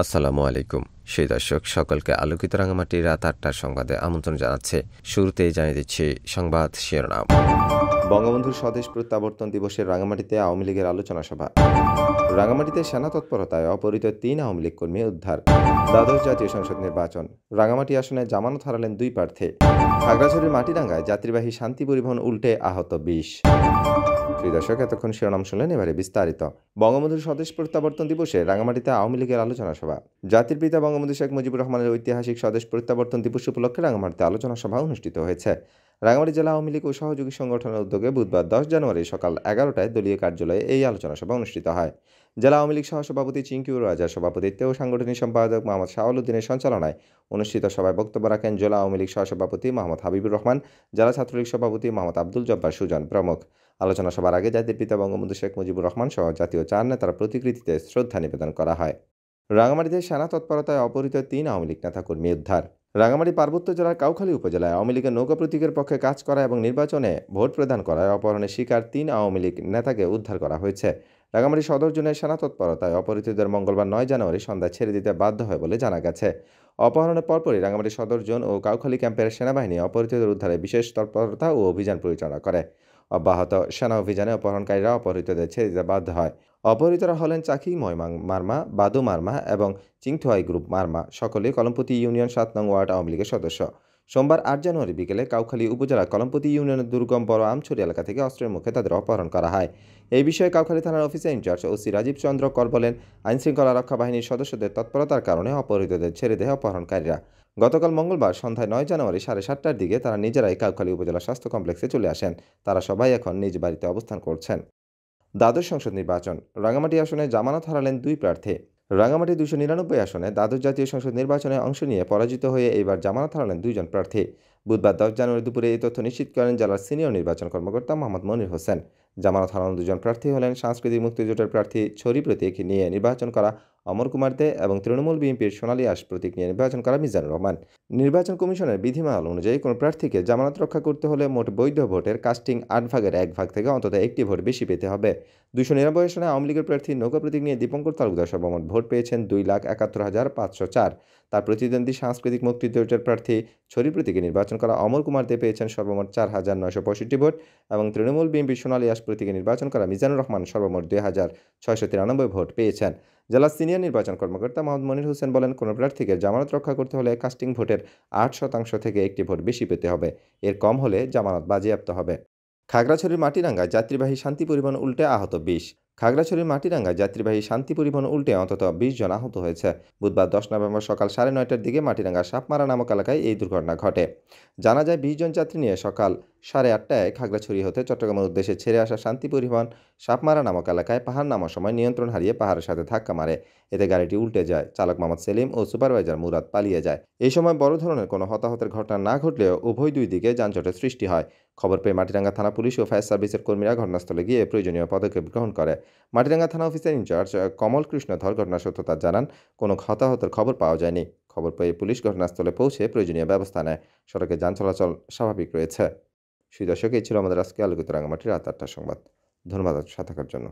আসসালামু আলাইকুম সেই দর্শক সকলকে আলোকিত রাঙামাটি রাত আটটার সংবাদে আমন্ত্রণ জানাচ্ছে শুরুতেই জানিয়ে দিচ্ছে সংবাদ শিরোনাম বঙ্গবন্ধুর স্বদেশ প্রত্যাবর্তন দিবসের রাঙামাটিতে আওয়ামী লীগের আলোচনা সভা রাঙামাটিতে সেনা তৎপরতায় অপহৃত তিন আওয়ামী লীগ কর্মী উদ্ধার দ্বাদশ জাতীয় সংসদ নির্বাচন রাঙামাটি আসনে জামানত হারালেন দুই প্রার্থী খাগড়াছড়ির মাটিরাঙ্গায় যাত্রীবাহী শান্তি পরিবহন উল্টে আহত বিশ দর্শক এতক্ষণ শিরোনাম শুনলেন এবারে বিস্তারিত বঙ্গবন্ধুর স্বদেশ প্রত্যাবর্তন দিবসে রাঙামাটিতে আওয়ামী লীগের আলোচনা সভা জাতির পিতা বঙ্গবন্ধু শেখ মুজিবুর রহমানের ঐতিহাসিক স্বদেশ প্রত্যাবর্তন দিবস উপলক্ষে রাঙামাটিতে আলোচনা সভা অনুষ্ঠিত হয়েছে রাঙামাটি জেলা আওয়ামী লীগ ও সহযোগী সংগঠনের উদ্যোগে বুধবার দশ জানুয়ারি সকাল এগারোটায় দলীয় কার্যালয়ে এই আলোচনা সভা অনুষ্ঠিত হয় জেলা আওয়ামী লীগ সহসভাপতি চিঙ্কিউর রাজার সভাপতিত্বে ও সাংগঠনিক সম্পাদক মোহাম্মদ উদ্দিনের সঞ্চালনায় অনুষ্ঠিত সভায় বক্তব্য রাখেন জেলা আওয়ামী লীগ সহসভাপতি মোহাম্মদ হাবিবুর রহমান জেলা ছাত্রলীগ সভাপতি মোহাম্মদ আব্দুল জব্বার সুজন প্রমুখ আলোচনা সভার আগে জাতির পিতা বঙ্গবন্ধু শেখ মুজিবুর রহমান সহ জাতীয় চার নেতার প্রতিকৃতিতে শ্রদ্ধা নিবেদন করা হয় রাঙামাটিতে সেনা তৎপরতায় অপহৃত তিন আওয়ামী লীগ কর্মী উদ্ধার রাঙামাটি পার্বত্য জেলার কাউখালী উপজেলায় আওয়ামী লীগের নৌকা প্রতীকের পক্ষে কাজ করা এবং নির্বাচনে ভোট প্রদান করায় অপহরণের শিকার তিন আওয়ামী লীগ নেতাকে উদ্ধার করা হয়েছে রাঙামাটি সদর জুনের সেনা তৎপরতায় অপহৃতদের মঙ্গলবার নয় জানুয়ারি সন্ধ্যায় ছেড়ে দিতে বাধ্য হয় বলে জানা গেছে অপহরণের পরপরই রাঙামাটি সদর জোন ও কাউখালী ক্যাম্পের সেনাবাহিনী অপহৃতদের উদ্ধারে বিশেষ তৎপরতা ও অভিযান পরিচালনা করে অব্যাহত সেনা অভিযানে অপহরণকারীরা অপহৃতদের ছেড়ে দিতে বাধ্য হয় অপহৃতরা হলেন চাকি ময়মাং মার্মা বাদু মার্মা এবং চিংথুয়াই গ্রুপ মার্মা সকলে কলমপতি ইউনিয়ন সাত নং ওয়ার্ড আওয়ামী লীগের সদস্য সোমবার আট জানুয়ারি বিকেলে কাউখালী উপজেলা কলমপতি ইউনিয়নের দুর্গম বড় আমছড়ি এলাকা থেকে অস্ত্রের মুখে তাদের অপহরণ করা হয় এই বিষয়ে কাউখালী থানার officer in charge OC Rajib Chandra Kar বলেন আইনশৃঙ্খলা রক্ষা বাহিনীর সদস্যদের তৎপরতার কারণে অপহৃতদের ছেড়ে দেয় অপহরণকারীরা গতকাল মঙ্গলবার সন্ধ্যায় নয় জানুয়ারি সাড়ে সাতটার দিকে তারা নিজেরাই কাউখালী উপজেলা স্বাস্থ্য কমপ্লেক্সে চলে আসেন তারা সবাই এখন নিজ বাড়িতে অবস্থান করছেন দ্বাদশ সংসদ নির্বাচন রাঙামাটি আসনে জামানত হারালেন দুই প্রার্থী রাঙামাটি দুশো নিরানব্বই আসনে দ্বাদশ জাতীয় সংসদ নির্বাচনে অংশ নিয়ে পরাজিত হয়ে এবার জামানত হারালেন দুইজন প্রার্থী বুধবার দশ জানুয়ারি দুপুরে এই তথ্য নিশ্চিত করেন জেলার সিনিয়র নির্বাচন কর্মকর্তা মোহাম্মদ মনির হোসেন জামানত হারানো দুজন প্রার্থী হলেন সাংস্কৃতিক মুক্তিজোটের প্রার্থী ছড়ি প্রতীক নিয়ে নির্বাচন করা অমর কুমার দে এবং তৃণমূল বিএনপির সোনালী আশ প্রতীক নিয়ে নির্বাচন করা মিজানুর রহমান নির্বাচন কমিশনের বিধিমাল অনুযায়ী কোনো প্রার্থীকে জামানত রক্ষা করতে হলে মোট বৈধ ভোটের কাস্টিং আট ভাগের এক ভাগ থেকে অন্তত একটি ভোট বেশি পেতে হবে দুশো নিরানব্বই সনে আওয়ামী লীগের প্রার্থী নৌকা প্রতীক নিয়ে দীপঙ্কর তালুকদার সর্বমোট ভোট পেয়েছেন দুই লাখ একাত্তর হাজার পাঁচশো চার তার প্রতিদ্বন্দ্বী সাংস্কৃতিক মুক্তিজোটের প্রার্থী ছড়ি প্রতীকে নির্বাচন করা অমর কুমার দে পেয়েছেন সর্বমোট চার হাজার নয়শো পঁয়ষট্টি ভোট এবং তৃণমূল বিএনপি সোনালী আস প্রতীকে নির্বাচন করা মিজানুর রহমান সর্বমোট দুই হাজার ছয়শো তিরানব্বই ভোট পেয়েছেন জেলা সিনিয়র নির্বাচন কর্মকর্তা মোহাম্মদ মনির হোসেন বলেন কোনো প্রার্থীকে জামানত রক্ষা করতে হলে কাস্টিং ভোটের আট শতাংশ থেকে একটি ভোট বেশি পেতে হবে এর কম হলে জামানত বাজেয়াপ্ত হবে খাগড়াছড়ির মাটিরাঙ্গায় যাত্রীবাহী শান্তি পরিবহন উল্টে আহত বিশ খাগড়াছড়ির মাটিরাঙ্গায় যাত্রীবাহী শান্তি পরিবহন উল্টে অন্তত বিশ জন আহত হয়েছে বুধবার দশ নভেম্বর সকাল সাড়ে নয়টার দিকে মাটিরাঙ্গা সাপমারা নামক এলাকায় এই দুর্ঘটনা ঘটে জানা যায় বিশ জন যাত্রী নিয়ে সকাল সাড়ে আটটায় খাগড়াছড়ি হতে চট্টগ্রামের উদ্দেশ্যে ছেড়ে আসা শান্তি পরিবহন সাপমারা নামক এলাকায় পাহাড় নামার সময় নিয়ন্ত্রণ হারিয়ে পাহাড়ের সাথে ধাক্কা মারে এতে গাড়িটি উল্টে যায় চালক মোহাম্মদ সেলিম ও সুপারভাইজার মুরাদ পালিয়ে যায় এই সময় বড় ধরনের কোনো হতাহতের ঘটনা না ঘটলেও উভয় দুই দিকে যানজটের সৃষ্টি হয় খবর পেয়ে মাটিরাঙ্গা থানা পুলিশ ও ফায়ার সার্ভিসের কর্মীরা ঘটনাস্থলে গিয়ে প্রয়োজনীয় পদক্ষেপ গ্রহণ করে মাটিরাঙ্গা থানা অফিসার ইনচার্জ কমল কৃষ্ণ ধর ঘটনার সত্যতা জানান কোনো হতাহতের খবর পাওয়া যায়নি খবর পেয়ে পুলিশ ঘটনাস্থলে পৌঁছে প্রয়োজনীয় ব্যবস্থা নেয় সড়কে যান চলাচল স্বাভাবিক রয়েছে সেই দশকে ছিল আমাদের আজকে আলোকিত রাঙামাটির রাত আটটা সংবাদ ধন্যবাদ সাথে থাকার জন্য